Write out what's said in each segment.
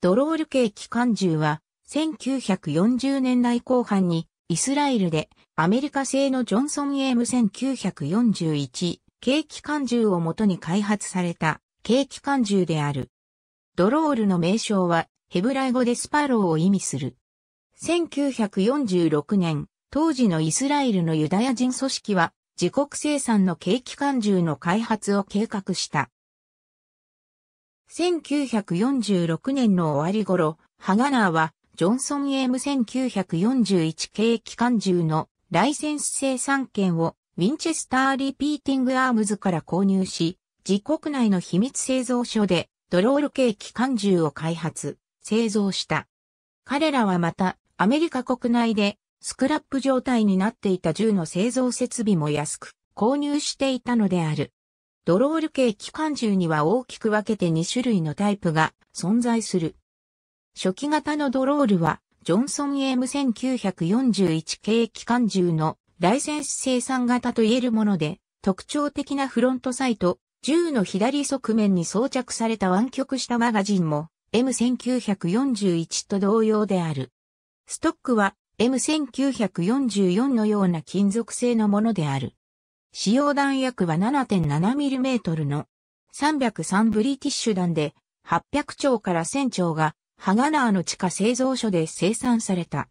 ドロール系機関銃は、1940年代後半に、イスラエルで、アメリカ製のジョンソンエーム1941、軽機関銃をもとに開発された、軽機関銃である。ドロールの名称は、ヘブライ語でスパローを意味する。1946年、当時のイスラエルのユダヤ人組織は、自国生産の軽機関銃の開発を計画した。1946年の終わり頃、ハガナーは、ジョンソン AM1941 系機関銃のライセンス生産権をウィンチェスターリピーティングアームズから購入し、自国内の秘密製造所でドロール系機関銃を開発、製造した。彼らはまたアメリカ国内でスクラップ状態になっていた銃の製造設備も安く購入していたのである。ドロール系機関銃には大きく分けて2種類のタイプが存在する。初期型のドロールは、ジョンソン m 1941系機関銃のライセンス生産型といえるもので、特徴的なフロントサイト、銃の左側面に装着された湾曲したマガジンも M1941 と同様である。ストックは M1944 のような金属製のものである。使用弾薬は 7.7mm の303ブリティッシュ弾で800丁から1000丁がハガナーの地下製造所で生産された。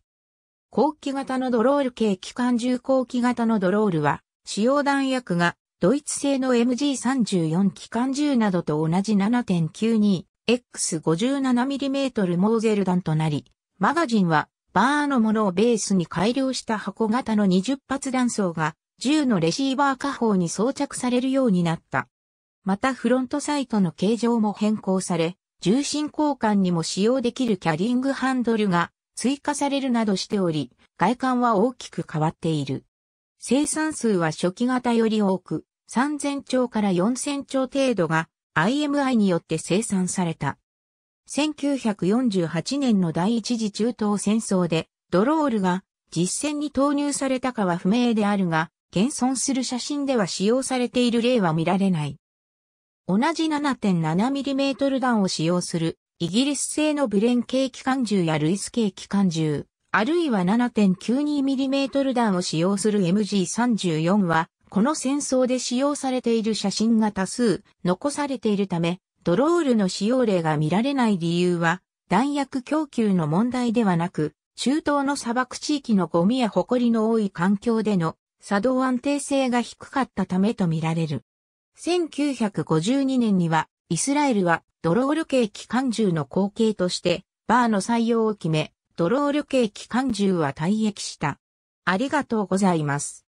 後期型のドロール系機関銃後期型のドロールは使用弾薬がドイツ製の MG34 機関銃などと同じ 7.92X57mm モーゼル弾となり、マガジンはバーのものをベースに改良した箱型の20発弾倉が銃のレシーバー下方に装着されるようになった。またフロントサイトの形状も変更され、重心交換にも使用できるキャリングハンドルが追加されるなどしており、外観は大きく変わっている。生産数は初期型より多く、3000兆から4000兆程度が IMI によって生産された。1948年の第一次中東戦争でドロールが実戦に投入されたかは不明であるが、現存する写真では使用されている例は見られない。同じ 7.7mm 弾を使用するイギリス製のブレン系機関銃やルイス系機関銃、あるいは 7.92mm 弾を使用する MG34 は、この戦争で使用されている写真が多数残されているため、ドロールの使用例が見られない理由は、弾薬供給の問題ではなく、中東の砂漠地域のゴミやホコリの多い環境での作動安定性が低かったためとみられる。1952年には、イスラエルはドロール系機関銃の後継として、バーの採用を決め、ドロール系機関銃は退役した。ありがとうございます。